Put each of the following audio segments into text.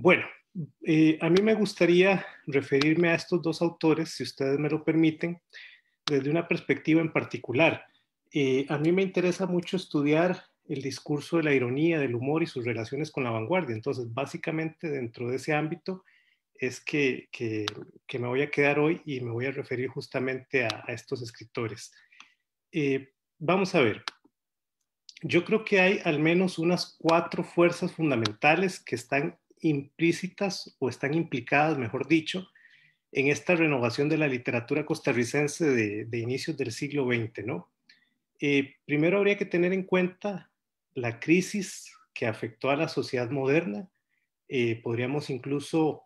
Bueno, eh, a mí me gustaría referirme a estos dos autores, si ustedes me lo permiten, desde una perspectiva en particular. Eh, a mí me interesa mucho estudiar el discurso de la ironía, del humor y sus relaciones con la vanguardia. Entonces, básicamente dentro de ese ámbito es que, que, me voy a quedar hoy y me voy a referir justamente a, estos escritores. Eh, vamos a ver. Yo creo que hay al menos unas cuatro fuerzas fundamentales que están implícitas o están implicadas, mejor dicho, en esta renovación de la literatura costarricense de, inicios del siglo XX, ¿no? Eh, primero habría que tener en cuenta la crisis que afectó a la sociedad moderna. Eh, podríamos incluso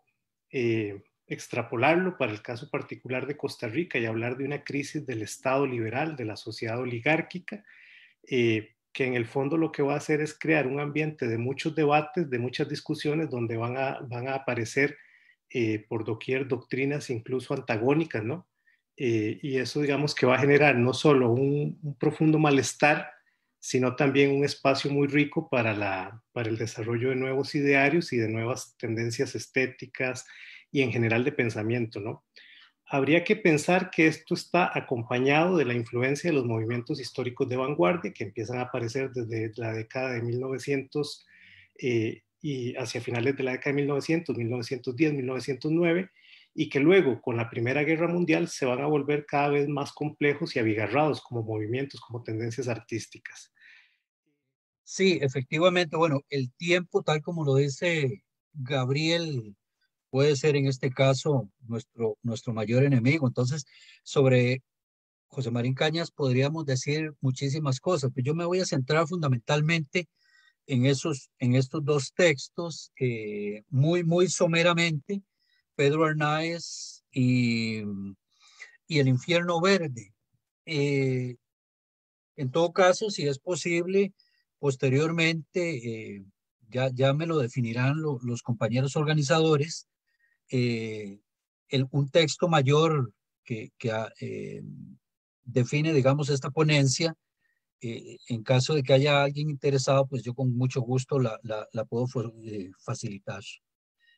eh, extrapolarlo para el caso particular de Costa Rica y hablar de una crisis del Estado liberal, de la sociedad oligárquica, que en el fondo lo que va a hacer es crear un ambiente de muchos debates, de muchas discusiones, donde van a, van a aparecer eh, por doquier doctrinas incluso antagónicas, ¿no? Eh, y eso digamos que va a generar no solo un, profundo malestar, sino también un espacio muy rico para el desarrollo de nuevos idearios y de nuevas tendencias estéticas y en general de pensamiento, ¿no? habría que pensar que esto está acompañado de la influencia de los movimientos históricos de vanguardia que empiezan a aparecer desde la década de 1900 eh, y hacia finales de la década de 1900, 1910, 1909, y que luego con la Primera Guerra Mundial se van a volver cada vez más complejos y abigarrados como movimientos, como tendencias artísticas. Sí, efectivamente, bueno, el tiempo, tal como lo dice Gabriel puede ser en este caso nuestro, nuestro mayor enemigo. Entonces, sobre José Marín Cañas podríamos decir muchísimas cosas, pero pues, yo me voy a centrar fundamentalmente en, esos, en estos dos textos, eh, muy, muy someramente, Pedro Arnaez y, y El infierno verde. Eh, en todo caso, si es posible, posteriormente, eh, ya, ya me lo definirán los compañeros organizadores, eh, el, un texto mayor que, ah, eh, define, digamos, esta ponencia. Eh, en caso de que haya alguien interesado, pues yo con mucho gusto la, puedo facilitar.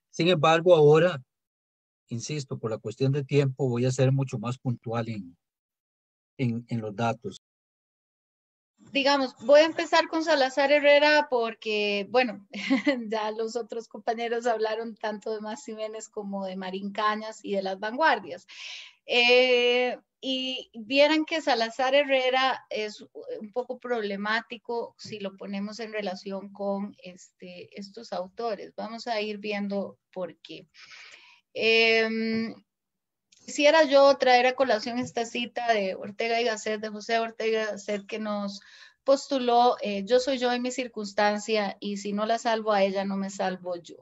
Sin embargo, ahora, insisto, por la cuestión de tiempo, voy a ser mucho más puntual en, en los datos digamos, voy a empezar con Salazar Herrera porque, bueno, ya los otros compañeros hablaron tanto de Más Jiménez como de Marín Cañas y de las vanguardias. Eh, y vieran que Salazar Herrera es un poco problemático si lo ponemos en relación con este, estos autores. Vamos a ir viendo por qué. Em, quisiera yo traer a colación esta cita de Ortega y Gasset, de José Ortega y Gasset, que nos postuló, eh, yo soy yo en mi circunstancia y si no la salvo a ella, no me salvo yo.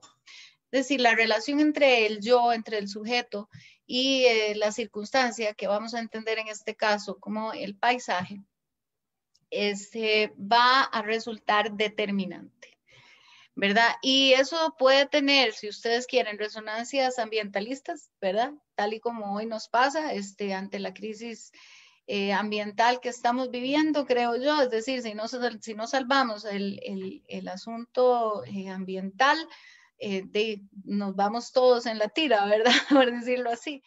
Es decir, la relación entre el yo, entre el sujeto y eh, la circunstancia que vamos a entender en este caso como el paisaje, este, va a resultar determinante. ¿verdad? Y eso puede tener, si ustedes quieren, resonancias ambientalistas, ¿verdad? Tal y como hoy nos pasa este, ante la crisis eh, ambiental que estamos viviendo, creo yo. Es decir, si no, si no salvamos el, el, el asunto eh, ambiental, eh, nos vamos todos en la tira, ¿verdad? Por decirlo así.